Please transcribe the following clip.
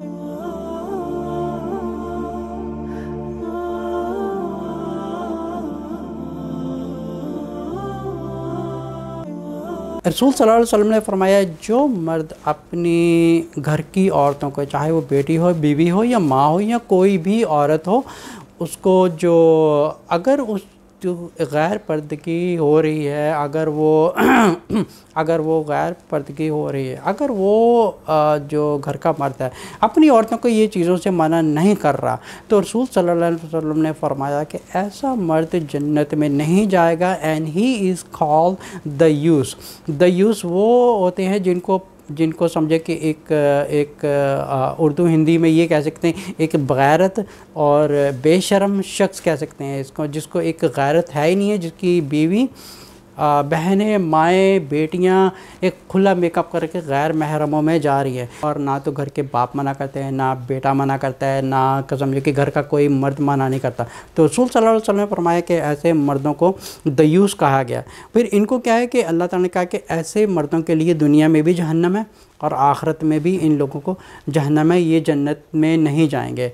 रसूल सल्लल्लाहु अलैहि वसल्लम ने फरमाया जो मर्द अपनी घर की औरतों को चाहे वो बेटी हो बीवी हो या माँ हो या कोई भी औरत हो उसको जो अगर उस जो गैर पर्दगी हो रही है अगर वो अगर वो गैर पर्दगी हो रही है अगर वो जो घर का मर्द है अपनी औरतों को ये चीज़ों से मना नहीं कर रहा तो रसूल सल्लल्लाहु अलैहि वसल्लम ने फरमाया कि ऐसा मर्द जन्नत में नहीं जाएगा and he is called the use the use वो होते हैं जिनको जिनको समझे कि एक एक उर्दू हिंदी में ये कह सकते हैं एक बैरत और बेशरम शख्स कह सकते हैं इसको जिसको एक गैरत है ही नहीं है जिसकी बीवी बहनें माएँ बेटियां एक खुला मेकअप करके गैर महरमों में जा रही है और ना तो घर के बाप मना करते हैं ना बेटा मना करता है ना जो कि घर का कोई मर्द मना नहीं करता तो रसूल सल्लल्लाहु अलैहि वसल्लम ने फरमाया कि ऐसे मर्दों को दयूस कहा गया फिर इनको क्या है कि अल्लाह ताला ने कहा कि ऐसे मर्दों के लिए दुनिया में भी जहन्नम है और आखरत में भी इन लोगों को जहन्नम है ये जन्नत में नहीं जाएंगे